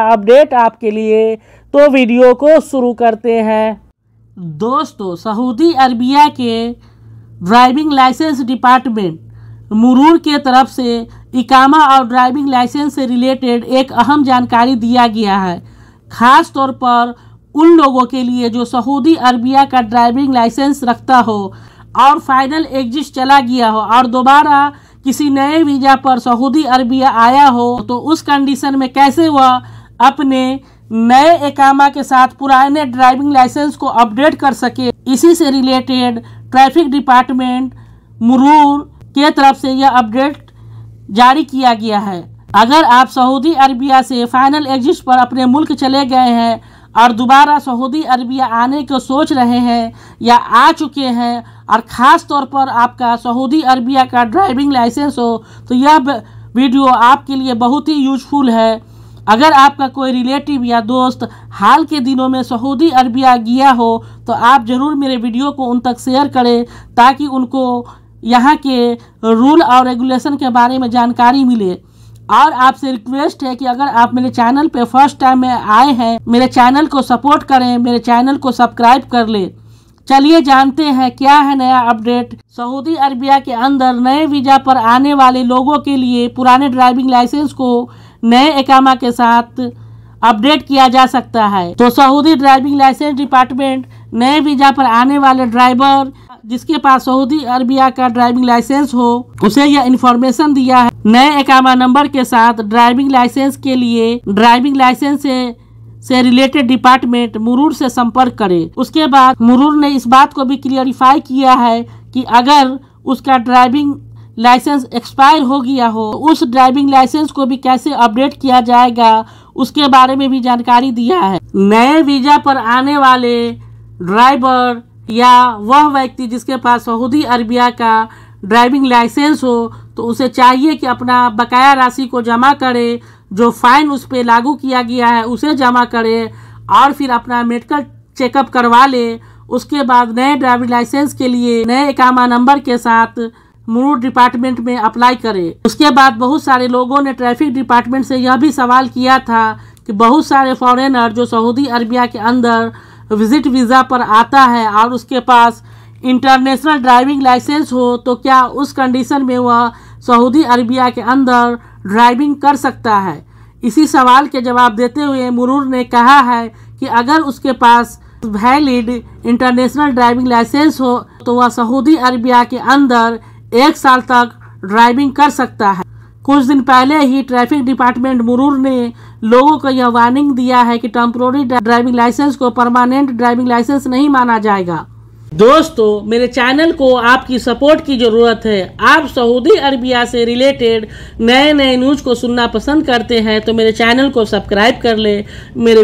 update आपके लिए तो वीडियो को शुरू करते हैं दोस्तों सऊदी अरबिया के ड्राइविंग लाइसेंस डिपार्टमेंट मुरूर के तरफ से इकामा और ड्राइविंग लाइसेंस से रिलेटेड एक अहम जानकारी दिया गया है खास तौर पर उन लोगों के लिए जो सऊदी अरबिया का ड्राइविंग लाइसेंस रखता हो और फाइनल एग्जिट चला गया हो और दोबारा किसी नए वीज़ा पर सऊदी अरबिया आया हो तो उस कंडीशन में कैसे वह अपने नए एकामा के साथ पुराने ड्राइविंग लाइसेंस को अपडेट कर सके इसी से रिलेटेड ट्रैफिक डिपार्टमेंट मुरूर के तरफ से यह अपडेट जारी किया गया है अगर आप सऊदी अरबिया से फाइनल एग्जिट पर अपने मुल्क चले गए हैं और दोबारा सऊदी अरबिया आने को सोच रहे हैं या आ चुके हैं और ख़ास तौर पर आपका सऊदी अरबिया का ड्राइविंग लाइसेंस हो तो यह वीडियो आपके लिए बहुत ही यूजफुल है अगर आपका कोई रिलेटिव या दोस्त हाल के दिनों में सऊदी अरबिया गया हो तो आप ज़रूर मेरे वीडियो को उन तक शेयर करें ताकि उनको यहाँ के रूल और रेगुलेशन के बारे में जानकारी मिले और आपसे रिक्वेस्ट है कि अगर आप मेरे चैनल पे फर्स्ट टाइम में आए हैं मेरे चैनल को सपोर्ट करें मेरे चैनल को सब्सक्राइब कर लें चलिए जानते हैं क्या है नया अपडेट सऊदी अरबिया के अंदर नए वीज़ा पर आने वाले लोगों के लिए पुराने ड्राइविंग लाइसेंस को नए एकामा के साथ अपडेट किया जा सकता है तो सऊदी ड्राइविंग लाइसेंस डिपार्टमेंट नए वीजा पर आने वाले ड्राइवर जिसके पास सऊदी अरबिया का ड्राइविंग लाइसेंस हो उसे यह इन्फॉर्मेशन दिया है नए एकामा नंबर के साथ ड्राइविंग लाइसेंस के लिए ड्राइविंग लाइसेंस से से रिलेटेड डिपार्टमेंट मुरूर से संपर्क करे उसके बाद मुरूर ने इस बात को भी क्लियरिफाई किया है कि अगर उसका ड्राइविंग लाइसेंस एक्सपायर हो गया हो उस ड्राइविंग लाइसेंस को भी कैसे अपडेट किया जाएगा उसके बारे में भी जानकारी दिया है नए वीजा पर आने वाले ड्राइवर या वह व्यक्ति जिसके पास सऊदी अरबिया का ड्राइविंग लाइसेंस हो तो उसे चाहिए कि अपना बकाया राशि को जमा करे जो फाइन उस पर लागू किया गया है उसे जमा करे और फिर अपना मेडिकल चेकअप करवा ले उसके बाद नए ड्राइविंग लाइसेंस के लिए नए इकामा नंबर के साथ मुरूड डिपार्टमेंट में अप्लाई करें उसके बाद बहुत सारे लोगों ने ट्रैफिक डिपार्टमेंट से यह भी सवाल किया था कि बहुत सारे फॉरेनर जो सऊदी अरबिया के अंदर विजिट वीज़ा पर आता है और उसके पास इंटरनेशनल ड्राइविंग लाइसेंस हो तो क्या उस कंडीशन में वह सऊदी अरबिया के अंदर ड्राइविंग कर सकता है इसी सवाल के जवाब देते हुए मुरूर ने कहा है कि अगर उसके पास वैलिड इंटरनेशनल ड्राइविंग लाइसेंस हो तो वह सऊदी अरबिया के अंदर एक साल तक ड्राइविंग कर सकता है कुछ दिन पहले ही ट्रैफिक डिपार्टमेंट मुरूर ने लोगों को यह वार्निंग दिया है कि टेम्प्रोरी ड्राइविंग लाइसेंस को परमानेंट ड्राइविंग लाइसेंस नहीं माना जाएगा दोस्तों मेरे चैनल को आपकी सपोर्ट की ज़रूरत है आप सऊदी अरबिया से रिलेटेड नए नए न्यूज़ को सुनना पसंद करते हैं तो मेरे चैनल को सब्सक्राइब कर ले मेरे